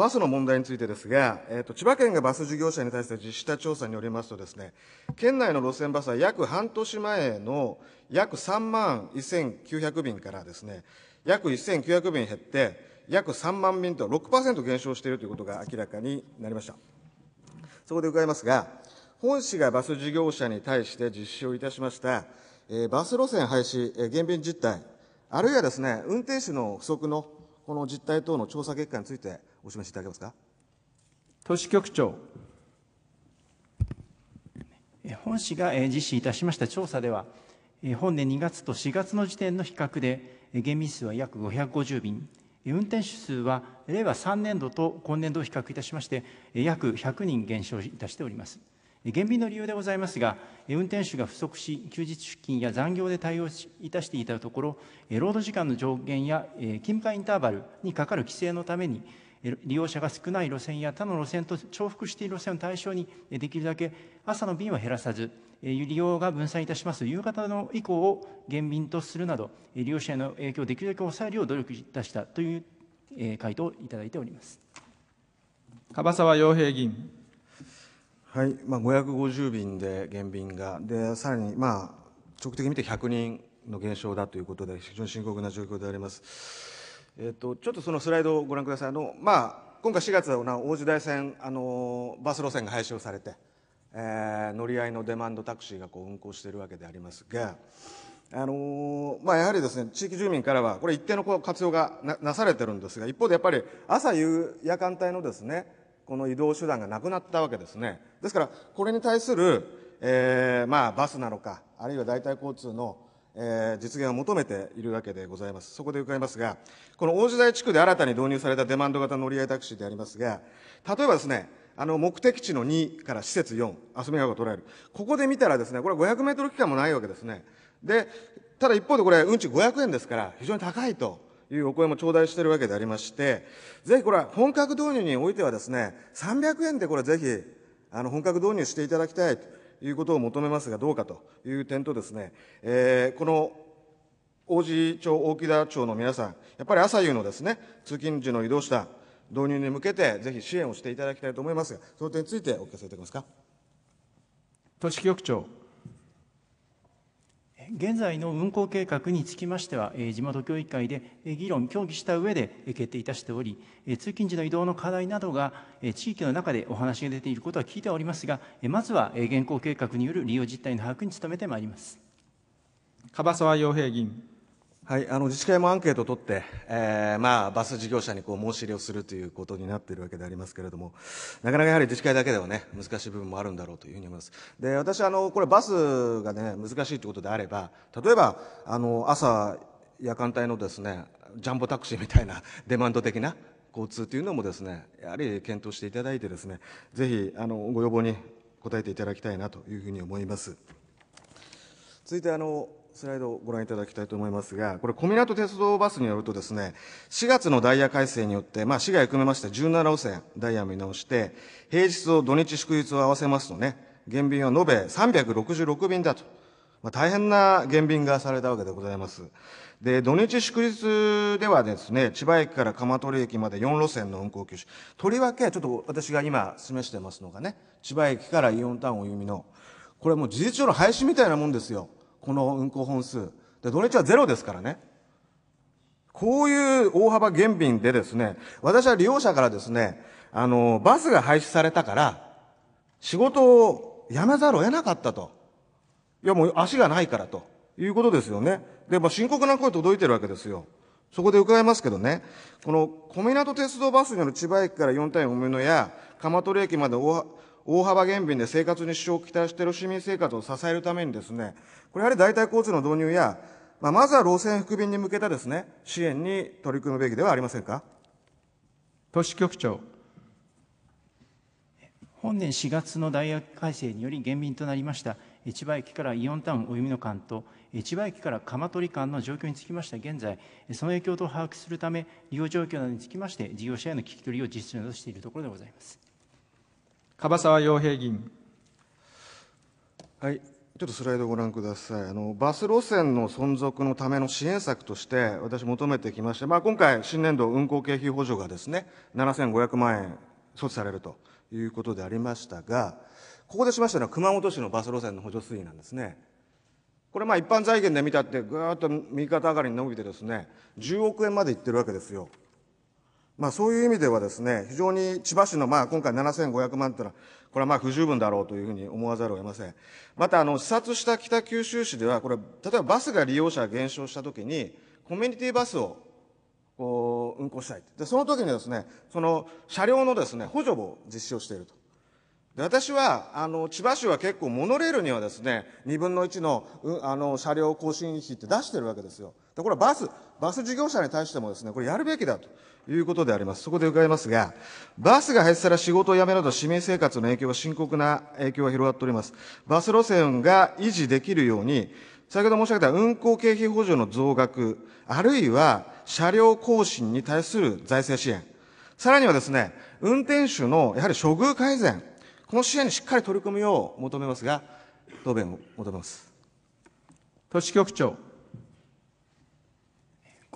バスの問題についてですが、えーと、千葉県がバス事業者に対して実施した調査によりますとですね、県内の路線バスは約半年前の約3万1900便からですね、約1900便減って、約3万便と6%減少しているということが明らかになりました。そこで伺いますが、本市がバス事業者に対して実施をいたしました、えー、バス路線廃止、えー、減便実態、あるいはですね、運転手の不足のこの実態等の調査結果について、お示しいただけますか。都市局長本市が実施いたしました調査では本年2月と4月の時点の比較で減便数は約550便運転手数は令和3年度と今年度を比較いたしまして約100人減少いたしております減便の理由でございますが運転手が不足し休日出勤や残業で対応いたしていたところ労働時間の上限や勤務間インターバルにかかる規制のために利用者が少ない路線や他の路線と重複している路線を対象にできるだけ朝の便は減らさず利用が分散いたします夕方の以降を減便とするなど利用者への影響をできるだけ抑えるよう努力いたしたという回答をいただいております樺沢洋平議員はいまあ、550便で減便がでさらに、まあ、直的に見て100人の減少だということで非常に深刻な状況であります。えっと、ちょっとそのスライドをご覧くださいあの、まあ、今回4月は大地台線あのバス路線が廃止をされて、えー、乗り合いのデマンドタクシーがこう運行しているわけでありますが、あのー、まあ、やはりですね地域住民からはこれ一定の活用がなされてるんですが一方でやっぱり朝夕夜間帯のですねこの移動手段がなくなったわけですねですからこれに対する、えーまあ、バスなのかあるいは代替交通のえ実現を求めているわけでございます。そこで伺いますが、この大時代地区で新たに導入されたデマンド型乗り合いタクシーでありますが、例えばですね、あの目的地の2から施設4、遊び川が捉える。ここで見たらですね、これ500メートル期間もないわけですね。で、ただ一方でこれ、運賃500円ですから、非常に高いと。いうお声も頂戴しているわけでありまして、ぜひこれは本格導入においてはですね、300円でこれぜひ、あの、本格導入していただきたいということを求めますがどうかという点とですね、えー、この王子町、大木田町の皆さん、やっぱり朝夕のですね、通勤時の移動した導入に向けて、ぜひ支援をしていただきたいと思いますが、その点についてお聞かせいただけますか。都市局長。現在の運行計画につきましては、地元協議会で議論、協議した上で決定いたしており、通勤時の移動の課題などが地域の中でお話が出ていることは聞いておりますが、まずは現行計画による利用実態の把握に努めてまいります。樺沢洋平議員はい、あの自治会もアンケートを取って、えーまあ、バス事業者にこう申し入れをするということになっているわけでありますけれども、なかなかやはり自治会だけでは、ね、難しい部分もあるんだろうというふうに思います。で私あのこれバスが、ね、難しいということであれば例えばあの朝夜間帯のです、ね、ジャンボタクシーみたいな デマンド的な交通というのもですねやはり検討していただいてですねぜひあのご要望に応えていただきたいなというふうに思います。続いてあのスライドをご覧いただきたいと思いますが、これ、小湊鉄道バスによるとですね、4月のダイヤ改正によって、まあ、市が含めまして17路線ダイヤ見直して、平日と土日祝日を合わせますとね、減便は延べ366便だと。まあ、大変な減便がされたわけでございます。で、土日祝日ではですね、千葉駅から蒲取駅まで4路線の運行休止。とりわけ、ちょっと私が今示してますのがね、千葉駅からイオンタウンお弓の、これもう事実上の廃止みたいなもんですよ。この運行本数。で、土日はゼロですからね。こういう大幅減便でですね、私は利用者からですね、あの、バスが廃止されたから、仕事を辞めざるを得なかったと。いや、もう足がないからということですよね。で、まあ、深刻な声届いてるわけですよ。そこで伺いますけどね、この小湊鉄道バスによる千葉駅から4対5分のや、鎌取駅まで大大幅減便で生活に支障をきたしている市民生活を支えるためにですね、これやはり代替交通の導入や、まあ、まずは路線復便に向けたですね、支援に取り組むべきではありませんか。都市局長。本年4月の大学改正により減便となりました千葉駅からイオンタウンお弓の間と千葉駅から鎌取間の状況につきまして現在その影響と把握するため利用状況などにつきまして事業者への聞き取りを実施などしているところでございます。樺沢洋平議員。はい、ちょっとスライドご覧くださいあの、バス路線の存続のための支援策として、私、求めてきまして、まあ、今回、新年度運行経費補助がですね、7500万円措置されるということでありましたが、ここでしましたのは、熊本市のバス路線の補助水位なんですね。これ、まあ、一般財源で見たって、ぐーっと右肩上がりに伸びてですね、10億円までいってるわけですよ。まあ、そういう意味ではですね、非常に千葉市のまあ今回7500万というのは、これはまあ不十分だろうというふうに思わざるを得ません。また、あの、視察した北九州市では、これ、例えばバスが利用者が減少したときに、コミュニティバスをこう運行したい。で、その時にですね、その車両のですね、補助を実施をしていると。で私は、あの、千葉市は結構モノレールにはですね、2分の1の、うあの、車両更新費って出してるわけですよ。で、これはバス、バス事業者に対してもですね、これやるべきだということであります。そこで伺いますが、バスが減ったら仕事を辞めるなど市民生活の影響は深刻な影響が広がっております。バス路線が維持できるように、先ほど申し上げた運行経費補助の増額、あるいは車両更新に対する財政支援、さらにはですね、運転手のやはり処遇改善、この支援にしっかり取り組むよう求めますが、答弁を求めます。都市局長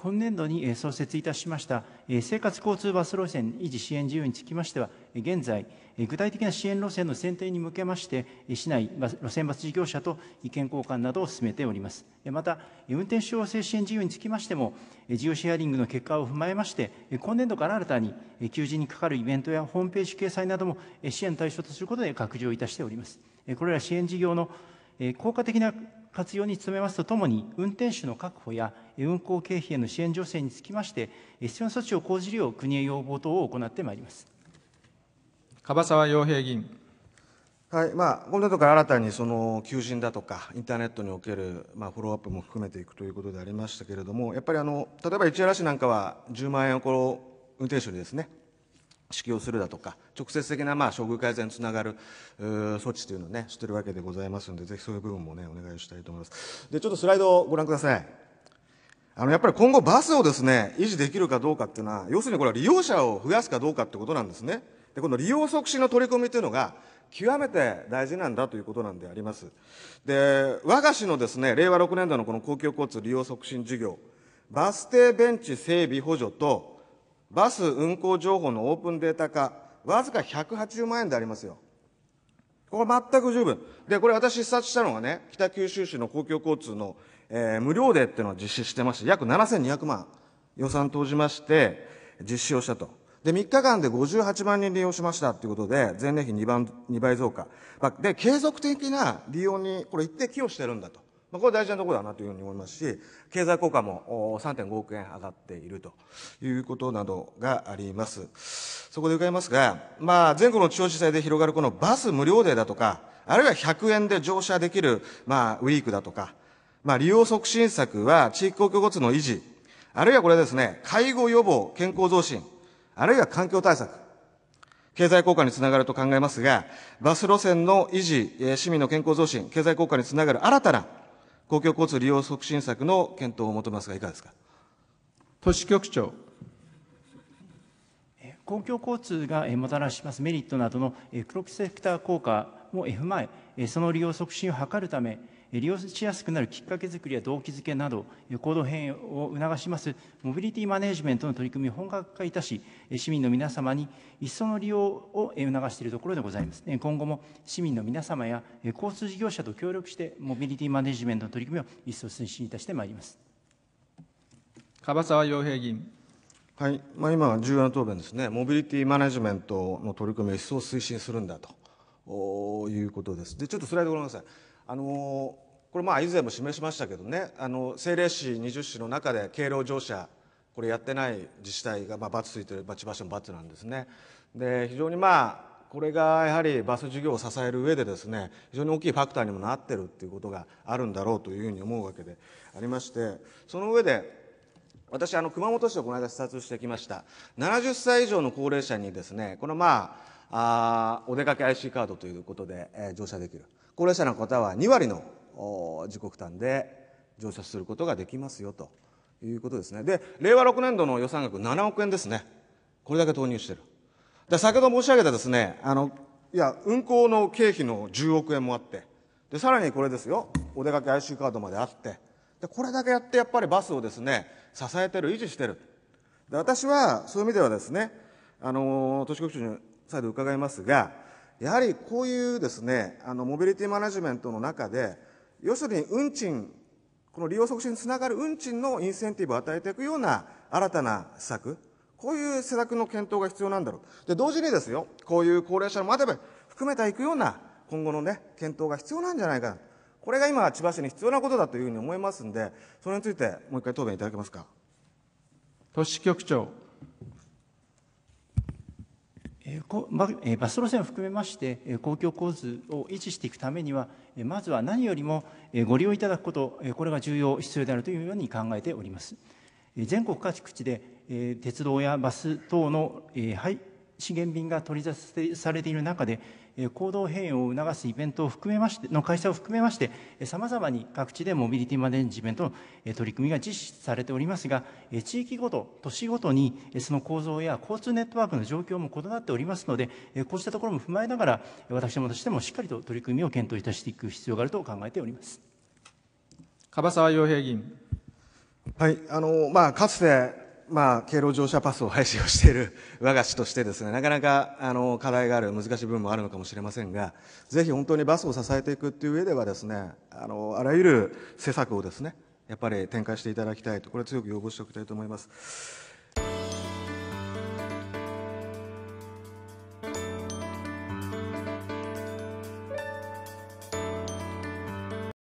今年度に創設いたしました生活交通バス路線維持支援事業につきましては、現在、具体的な支援路線の選定に向けまして、市内路線バス事業者と意見交換などを進めております。また、運転手養成支援事業につきましても、事業シェアリングの結果を踏まえまして、今年度から新たに求人にかかるイベントやホームページ掲載なども支援対象とすることで拡充いたしております。これら支援事業の効果的な活用に努めますとともに、運転手の確保や運行経費への支援助成につきまして、必要な措置を講じるよう国へ要望等を行ってまいります。樺沢洋平議員。はいまあ、今度から新たにその求人だとか、インターネットにおける、まあ、フォローアップも含めていくということでありましたけれども、やっぱりあの例えば市原市なんかは10万円をこの運転手にですね支給をするだとか直接的なまあ処遇改善につながる措置というのをねしてるわけでございますのでぜひそういう部分もねお願いしたいと思いますでちょっとスライドをご覧くださいあのやっぱり今後バスをですね維持できるかどうかっていうのは要するにこれは利用者を増やすかどうかってことなんですねでこの利用促進の取り組みというのが極めて大事なんだということなんでありますで我が市のですね令和6年度のこの公共交通利用促進事業バス停ベンチ整備補助とバス運行情報のオープンデータ化、わずか180万円でありますよ。これ全く十分。で、これ私視察したのはね、北九州市の公共交通の、えー、無料でっていうのを実施してまして、約7200万予算投じまして、実施をしたと。で、3日間で58万人利用しましたっていうことで、前年比2倍 ,2 倍増加。で、継続的な利用に、これ一定寄与してるんだと。まあ、これ大事なところだなというふうに思いますし経済効果も3.5億円上がっているということなどがありますそこで伺いますが、まあ、全国の地方自治体で広がるこのバス無料デーだとかあるいは100円で乗車できる、まあ、ウィークだとか、まあ、利用促進策は地域公共交通の維持あるいはこれですね介護予防健康増進あるいは環境対策経済効果につながると考えますが、バス路線の維持、市民の健康増進、経済効果につながる新たな公共交通利用促進策の検討を求めますが、いかがですか。都市局長。公共交通がもたらしますメリットなどのクロクセクター効果も踏まえ、その利用促進を図るため、利用しやすくなるきっかけづくりや動機づけなど行動変容を促しますモビリティマネジメントの取り組みを本格化いたし市民の皆様に一層の利用を促しているところでございます今後も市民の皆様や交通事業者と協力してモビリティマネジメントの取り組みを一層推進いたしてまいります樺沢洋平議員はいまあ、今、重要な答弁ですね、モビリティマネジメントの取り組みを一層推進するんだということです。で、ちょっとスライドご覧ください。あのこれまあ以前も示しましたけどねあの政令市20市の中で敬老乗車これやってない自治体が、まあ、罰ついてる、まあ、千葉市も罰なんですね。で非常にまあこれがやはりバス事業を支える上でですね非常に大きいファクターにもなってるっていうことがあるんだろうというふうに思うわけでありましてその上で私あの熊本市をこの間視察してきました70歳以上の高齢者にですねこのまああお出かけ IC カードということで、えー、乗車できる高齢者の方は2割の自己負担で乗車することができますよということですね。で、令和6年度の予算額7億円ですね。これだけ投入してる。で、先ほど申し上げたですね、あの、いや、運行の経費の10億円もあって、で、さらにこれですよ、お出かけ IC カードまであって、で、これだけやってやっぱりバスをですね、支えてる、維持してる。で、私は、そういう意味ではですね、あの都市局長に再度伺いますが、やはりこういうですね、あの、モビリティマネジメントの中で、要するに運賃、この利用促進につながる運賃のインセンティブを与えていくような新たな施策、こういう施策の検討が必要なんだろう。で、同時にですよ、こういう高齢者の窓ば、含めていくような今後のね、検討が必要なんじゃないかな。これが今、千葉市に必要なことだというふうに思いますんで、それについてもう一回答弁いただけますか。都市局長。バス路線を含めまして公共交通を維持していくためにはまずは何よりもご利用いただくことこれが重要必要であるというように考えております全国各地で鉄道やバス等の、え資源便が取り出されている中で行動変容を促すイベントを含めましての開催を含めましてさまざまに各地でモビリティマネジメントの取り組みが実施されておりますが地域ごと都市ごとにその構造や交通ネットワークの状況も異なっておりますのでこうしたところも踏まえながら私どもとしてもしっかりと取り組みを検討いたしていく必要があると考えております樺沢洋平議員はいあのまあ、かつてまあ、経路乗車パスを廃止をしている我が市としてですね、なかなか、あの、課題がある、難しい部分もあるのかもしれませんが、ぜひ本当にバスを支えていくっていう上ではですね、あの、あらゆる施策をですね、やっぱり展開していただきたいと、これ強く要望しておきたいと思います。